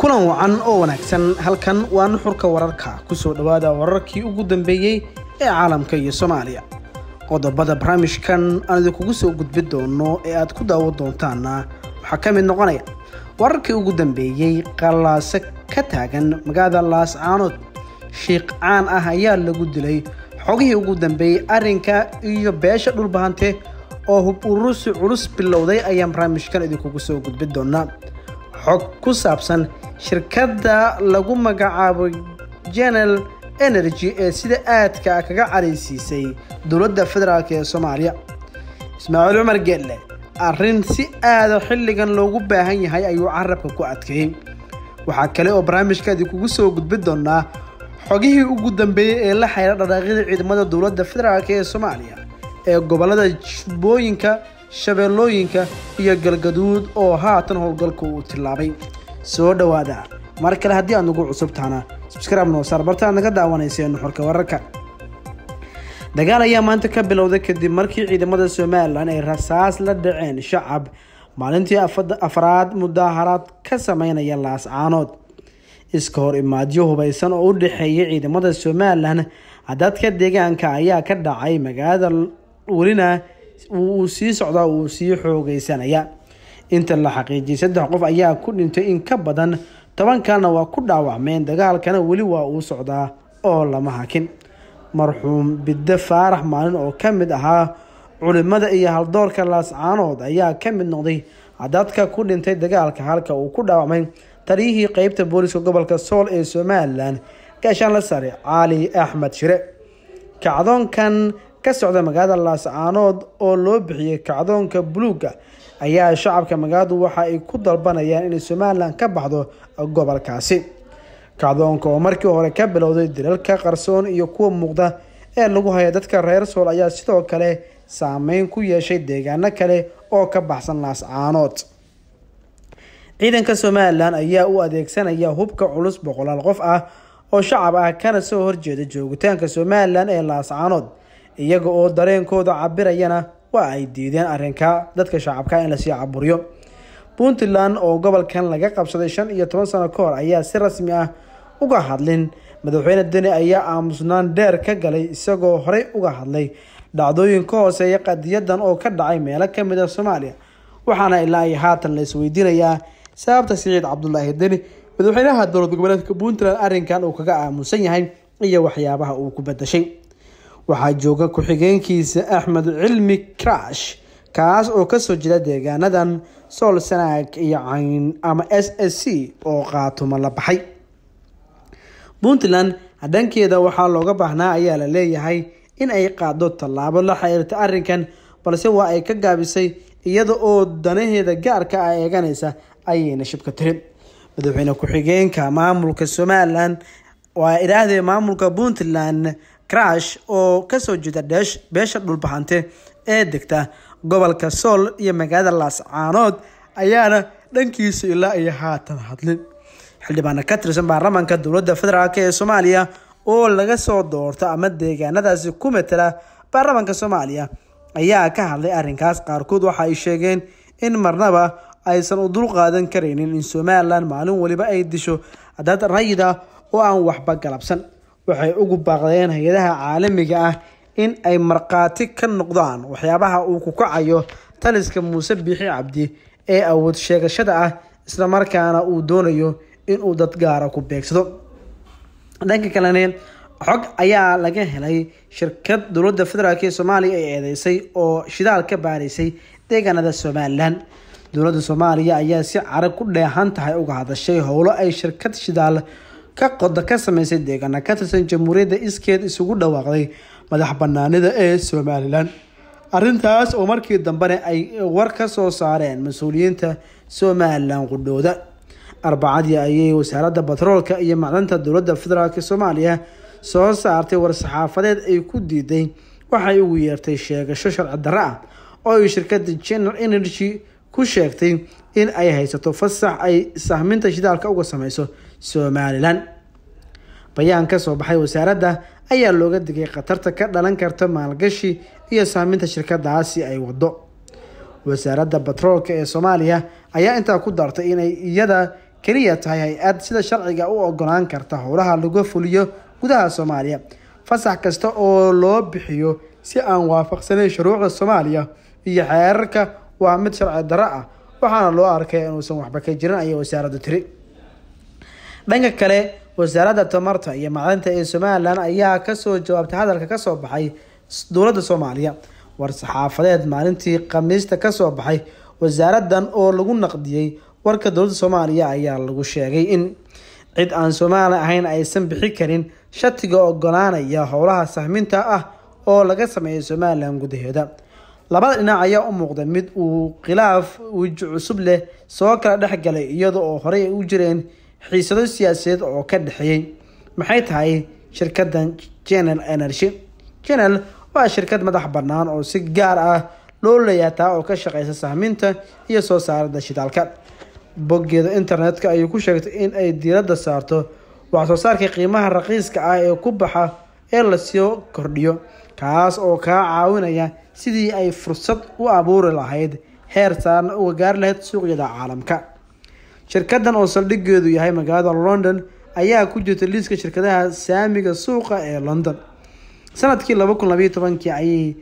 kulan wacan oo wanaagsan halkan waa nuxurka wararka kusoo dhawaada wararkii ugu dambeeyey ee caalamka iyo soomaaliya qodobada barnaamijkan aan idinkugu soo gudbi doono ee aad ku daawo doontaanna waxaa ka mid noqonaya wararkii ugu dambeeyey qallaaso ka taagan magaalada caanood shiikh caan ah ayaa lagu dilay xogihii ugu dambeeyey arrinka iyo beesha dhulbahante oo hub culus bilowday ayaan barnaamijkan idinkugu soo gudbin doonaa xog ku saabsan shirkadda lagu magacaabo general energy ee sida aadka ah kaga caraysiisay dowladda federaalk ee soomaaliya ismaaciil cumar geedle arrin si aada ah xilligan loogu baahan yahay ayuu carabka ku adkeeyey waxaa kale oo barnaamijka idinkugu soo gudbin doonaa xogihii ugu dambeeyey ee la xeera dhaqaaqyada ciidamada dowladda federaalk ee soomaaliya ee gobollada jubbooyinka shabeellooyinka iyo galgaduud oo haatan howlgalka uu tillaabay soo dhowaada mar kale haddii aad nagu cusubtaana tahana subscribe noo saar barta naga daawanayseen xorka wararka dagaal ayaa maanta ka bilowday kadib markii ciidamada somalilan ay rasaas la dhaceen shacab maalintii afraad mudaaharaad ka sameynaya laascaanood iska hor imaadyo hubaysan oo u dhexeeya ciidamada somalilan dadka deegaanka ayaa ka dhacay magaalada welina uu sii socdaa uu sii xoogeysanayaa inta la xaqiijiyay saddex qof ayaa ku dhintay in ka badan toban kalena waa ku dhaawacmeen dagaalkana weli waa uu socdaa oo lama hakin marxuum bidde faarax maalin oo ka mid ahaa culimada iyo haldoorka laascaanood ayaa ka mid noqday dadka ku dhintay dagaalka halka uu ku dhaawacmay taliyihii qeybta booliiska gobolka sool ee somalilan gaashaan la sare cali axmed shire kacdoonkan ka socda magaalada laascaanood oo loo bixiyey kacdoonka buluuga ayaa shacabka magaaladu waxa ay ku dalbanayaan inay somalilan ka baxdo gobolkaasi kacdoonka oo markii hore ka bilowday dilalka qarsoon iyo kuwa muuqda ee lagu haya dadka reer sool ayaa sidoo kale saameyn ku yeeshay deegaano kale oo ka baxsan laascaanood ciidanka somalilan ayaa u adeegsanaya hubka culus boqolaal qof ah oo shacab ah kana soo horjeeda joogitaanka somalilan ee laascaanood iyaga oo dareenkooda cabirayana waa ay diideen arrinka dadka shacabka in lasii caburiyo puntland oo gobolkan laga qabsaday shan iyo toban sano ka hor ayaa si rasmi ah uga hadlin madaxweyne deni ayaa aamusnaan dheer ka galay isagoo horey uga hadlay dhacdooyin ka hooseeya qadiyadan oo ka dhacay meelo ka mid a ah soomaaliya waxaana ilaa iyo haatan la isweydiinayaa sababta siciid cabdulaahi deni madaxweynaha dowlad goboleedka puntland arrinkan uu kaga aamusan yahay iyo waxyaabaha uu ku badashay waxaa jooga ku-xigeenkiisa axmed cilmi kraash kaas oo kasoo jira deegaanadan sool sanaag iyo cayn ama s s c oo qaatuma la baxay puntland dhankeeda waxaa looga baahnaa ayaa la leeyahay in ay qaado tallaabo la xiriirta arrinkan balse waa ay ka gaabisay iyada oo danaheeda gaarka ah eeganaysa ayayna shibka tirin madaxweyne ku-xigeenka maamulka somalilan waa idhaahdee maamulka puntland kraash oo kasoo jeeda dheesh beesha dhulbaxante ee degta gobolka sool iyo magaalada laascaanood ayaana dhankiisa ilaa iyo haatan hadlin xildhibaana ka tirsan baarlamaanka dowladda federaalk ee soomaaliya oo laga soo doorto ama deegaanadaasi ku matela baarlamaanka soomaaliya ayaa ka hadlay arrinkaas qaarkood waxa ay sheegeen in marnaba aysan u dulqaadan karaynin in somalilan maalin waliba ay disho dad rayida oo aan waxba galabsan waxay ugu baaqdeen hay-adaha caalamiga ah in ay markhaati ka noqdaan waxyaabaha uu ku kacayo taliska muuse biixi cabdi ee awood sheegashada ah islamarkaana uu doonayo inuu dad gaara ku beegsado dhanka kalene xog ayaa laga helay shirkad dowladda federaalk ee soomaaliya ay eedeysay oo shidaal ka baaraysay deegaanada somalilan dowladda soomaaliya ayaa si carag ku dheehan tahay uga hadashay howlo ay shirkad shidaal ka qoda ka sameysay deegaana ka tirsan jamhuuriyadda iskeed isugu dhawaaqday madax banaanida ee somalilan arrintaas oo markii dambena ay war ka soo saareen mas-uuliyiinta somalilan qudhooda arbacadii ayay wasaaradda batroolka iyo macdanta dowladda federaalk soomaaliya soo saartay war-saxaafadeed ay ku diiday waxay ugu yeertay sheegasho sharci darro ah oo ay shirkadda general energy ku sheegtay in ay haysato fasax ay sahminta shidaalka uga samayso somalilan bayaan ka soo baxay wasaaradda ayaa looga digay khatarta ka dhalan karta maalgashi iyo saameynta shirkadaasi ay waddo wasaaradda batroolka ee soomaaliya ayaa intaa ku dartay inay iyada keliya tahay hay-ad sida sharciga u ogolaan karta howlaha laga fuliyo gudaha soomaaliya fasax kasta oo loo bixiyo si aan waafaqsanayn shuruucda soomaaliya iyo xeerarka waa mid sharci darro ah waxaana loo arkay inuusan waxba ka jirin ayay wasaaraddu tiri dhanka kale wasaaradda tamarta iyo macdanta ee somalilan ayaa kasoo jawaabtay hadalka kasoo baxay dowladda soomaaliya war saxaafadeed maalintii khamiista kasoo baxay wasaaraddan oo lagu naqdiyey warka dowladda soomaaliya ayaa lagu sheegay in cid aan soomaali ahayn aysan bixi karin shatiga ogolaanaya howlaha sahminta ah oo laga sameeya somalilan gudaheeda labada dhinac ayaa u muuqday mid uu khilaaf wiji cusub leh soo kala dhex galay iyada oo horey ay u jireen xiisado siyaasadeed oo ka dhexeeyey maxay tahay shirkaddan jenal energy jenal waa shirkad madax bannaan oo si gaar ah loo leeyaataa oo ka shaqeysa sahminta iyo soo saarada shidaalka boggeeda internetka ayuu ku sheegtay in ay diiradda saarto wax soo saarka qiimaha raqiiska ah ee ku baxa ee lasoo kordhiyo kaas oo kaa caawinaya sidii ay fursad u abuuri lahayd heer saarna uga gaari lahayd suuqyada caalamka shirkadan oo saldhigeedu yahay magaalada london ayaa ku jirta liiska shirkadaha saamiga suuqa ee london sanadkii laba kun labaiyo tobankii ayay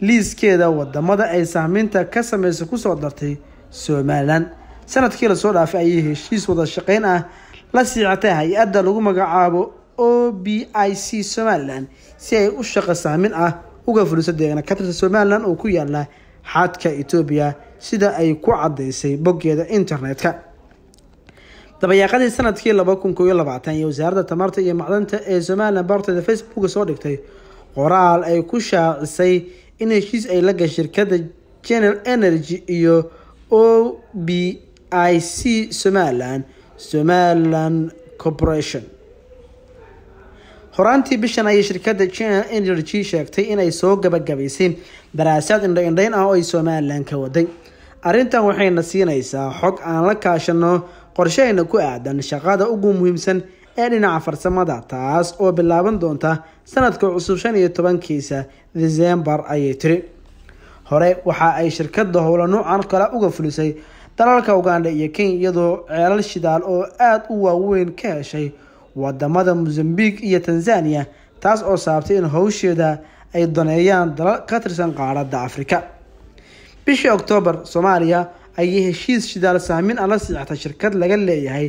liiskeeda wadamada ay saameynta ka sameysay kusoo dartay somalilan sanadkii lasoo dhaafay ayay heshiis wada shaqeyn ah la siixatay hay-adda lagu magacaabo o b i c somalilan si ay u shaqo saamin ah uga fuliso deegana ka tirsa somalilan oo ku yaala xadka etoobiya sida ay ku cadaysay boggeeda internetka dabayaaqadii sanadkii laba kun kooiyo labaatan iyo wasaaradda tamarta iyo macdanta ee somalilan barteeda facebooka soo dhigtay qoraal ay ku shaacisay in heshiis ay la gashay shirkadda general energy iyo o b i c somalilan somalilan corporation horaantii bishan ayay shirkadda general energy sheegtay inay soo gabagabaysay daraasaad indhaindhayn ah oo ay somalilan ka waday arrintan waxayna siinaysaa xog aan la kaashano qorsheena ku aadan shaqada ugu muhiimsan ee dhinaca farsamada taas oo bilaaban doonta sanadka cusub shan iyo tobankiisa desembar ayay tiri hore waxa ay shirkada howlo noocan kale uga fulisay dalalka uganda iyo kenya iyadoo ceelal shidaal oo aada u waaweyn ka heshay wadamada mosambiq iyo tanzaniya taas oo saabtay in howsheeda ay daneeyaan dalal ka tirsan qaaradda afrika bishii oktoobar soomaaliya ayay heshiis shidaal sahmin ala siixatay shirkad laga leeyahay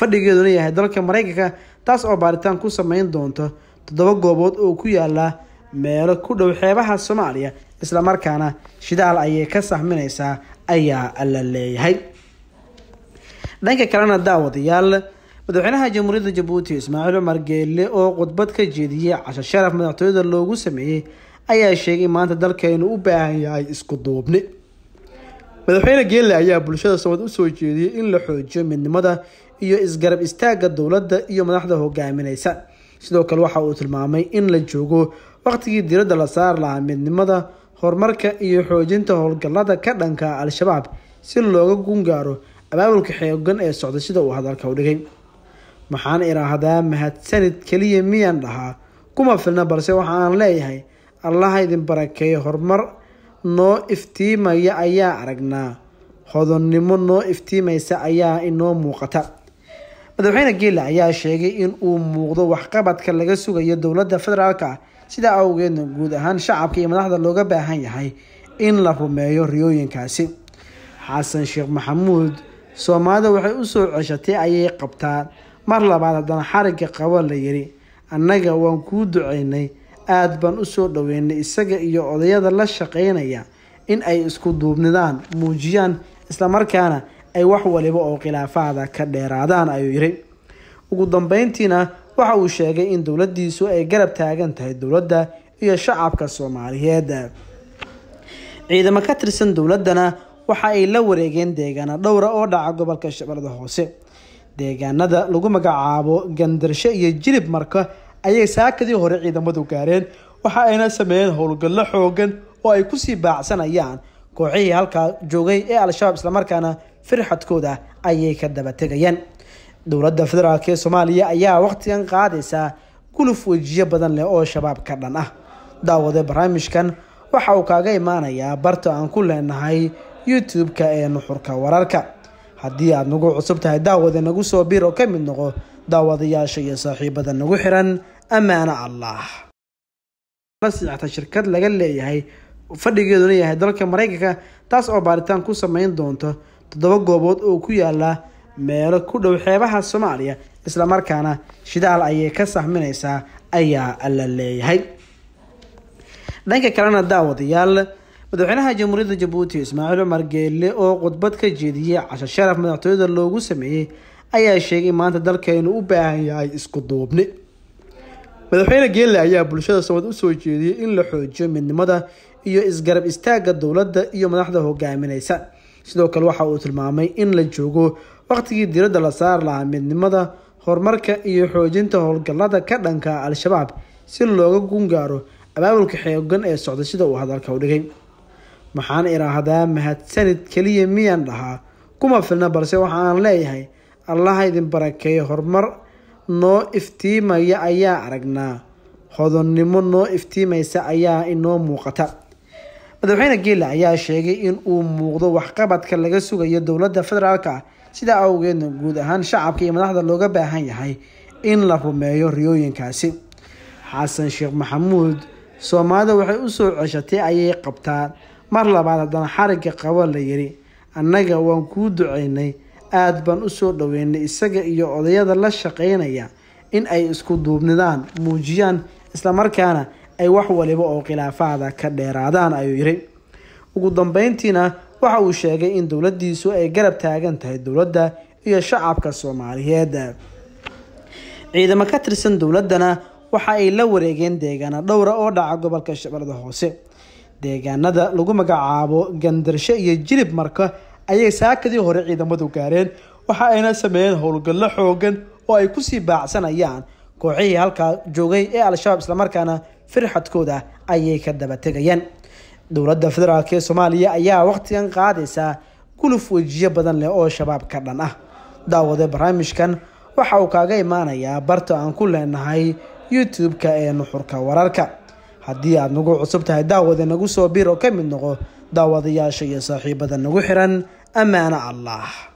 fadhigeeduna yahay dalka maraykanka taas oo baaritaan ku samayn doonto toddoba goobood oo ku yaala meelo ku dhow xeebaha soomaaliya islamarkaana shidaal ayay ka sahminaysaa ayaa la leeyahay dhanka kalena daawadayaal madaxweynaha jamhuuriyadda jabuuti ismaaciil cumar geelle oo khudbad ka jeediyey casho sharaf madaxtooyada loogu sameeyey ayaa sheegay maanta dalkaynu u baahan yahay isku duubni madaxweyne geelle ayaa bulshada samad u soo jeediyey in la xoojiyo midnimada iyo isgarab istaagga dowladda iyo madaxda hogaaminaysa sidoo kale waxa uu tilmaamay in la joogo waqtigii diradda la saar lahaa midnimada horumarka iyo xoojinta howlgallada ka dhanka al-shabaab si looga gungaaro abaabulka xoogan ee socda sida uu hadalka u dhigay waxaan iraahadaa mahadsanid keliya miyaan dhahaa kuma filna balse waxa aan leeyahay allaha idin barakeeyo horumar noo iftiimaya ayaa aragnaa hodonnimo noo iftiimaysa ayaa inoo muuqata madaxweyne geela ayaa sheegay in uu muuqdo waxqabadka laga sugayo dowladda federaalka ah sidaa awgeedna guud ahaan shacabka iyo madaxda looga baahan yahay in la rumeeyo riyooyinkaasi xasan sheekh maxamuud soomaalida waxay u soo ceshatay ayay qabtaa mar labaad haddana xariga qabo la yidhi annaga waan kuu duceynay aad baan u soo dhoweynay isaga iyo odayada la shaqaynaya in ay isku duubnidaan muujiyaan isla markaana ay wax waliba oo khilaafaada ka dheeraadaan ayuu yidhi ugu dambeyntiina waxa uu sheegay in dowladiisu ay garab taagan tahay dowladda iyo shacabka soomaaliyeed ciidamo ka tirsan dowladdana waxa ay la wareegeen deegaana dhowra oo dhaca gobolka shabeellada hoose deegaanada lagu magacaabo gandarsho iyo jilib marka ayay saakadii hore ciidamadu gaareen waxa ayna sameeyeen howlgallo xoogan oo ay kusii baacsanayaan kooxihii halkaa joogay ee al-shabaab islamarkaana firxadkooda ayay ka daba dabategayeen dowladda federaalk ee soomaaliya ayaa wakhtigan qaadaysaa guluf wejiyo badan leh oo shabaab ka dhan ah daawade barnaamijkan waxa uu kaaga imaanayaa barta aan ku leenahay youtube-ka ee nuxurka wararka haddii aad nagu cusub tahay daawade nagu soo biir oo ka mid noqo daawadayaasha iyo saaxiibada nagu xiran ammaano allah siicata shirkad laga leeyahay fadhigeeduna yahay dalka maraykanka taas oo baaritaan ku samayn doonto toddoba goobood oo ku yaala meelo ku dhow xeebaha soomaaliya isla markaana shidaal ayay ka sahminaysaa ayaa la leeyahay dhanka kalena daawadayaal madaxweynaha jamhuuriyadda jabuuti ismaaciil cumar geelle oo khudbad ka jeediyey casho sharaf madaxtooyada loogu sameeyey ayaa sheegay maanta dalkaynu u baahan yahay isku duubni madaxweyne geelle ayaa bulshada samad u soo jeediyey in la xoojiyo midnimada iyo isgarab istaagga dowladda iyo madaxda hogaaminaysa sidoo kale waxa uu tilmaamay in la joogo wakhtigii diradda la saar lahaa midnimada horumarka iyo xoojinta howlgallada ka dhanka al-shabaab si looga gungaaro abaabulka xoogan ee socda sida uu hadalka u dhigay waxaan idhaahdaa mahadsanid keliya miyaan dhahaa kuma filna balse waxa aan leeyahay allaha idin barakeeyo horumar noo iftiimaya ayaa aragnaa hodonnimo noo iftiimaysa ayaa inoo muuqata madaxweyne geela ayaa sheegay in uu muuqdo waxqabadka laga sugayo dowladda federaalk ah sidaa awgeedna guud ahaan shacabka iyo madaxda looga baahan yahay in la rumeeyo riyooyinkaasi xasan sheekh maxamuud soomaalida waxay u soo ceshatay ayay qabtaa mar labaad haddana xariga qabo la yidhi annaga waan kuu duceynay aad baan usoo dhaweynay isaga iyo odayada la shaqeynaya in ay isku duubnidaan muujiyaan islamarkaana ay wax waliba oo khilaafaada ka dheeraadaan ayuu yiri ugu dambeyntiina waxa uu sheegay in dowladiisu ay garab taagan tahay dowladda iyo shacabka soomaaliyeed ciidamo ka tirsan dowladdana waxa ay la wareegeen deegaana dhowra ah oo dhaca gobolka shabeellada hoose deegaanada lagu magacaabo gandarsho iyo jilib marka ayay saakadii hore ciidamadu gaareen waxa ayna sameeyeen howlgallo xoogan oo ay kusii baacsanayaan kooxihii halkaa joogay ee al-shabaab islamarkaana firxadkooda ayay ka daba dabategayeen dowladda federaalk ee soomaaliya ayaa wakhtigan qaadaysaa guluf wejiyo badan leh oo shabaab ka dhan ah daawade barnaamijkan waxa uu kaaga imaanayaa barta aan ku leenahay youtube-ka ee nuxurka wararka haddii aad nagu cusub tahay daawade nagu soo biir oo ka mid noqo داوضياشي يا صاحبة النغحرا أمان الله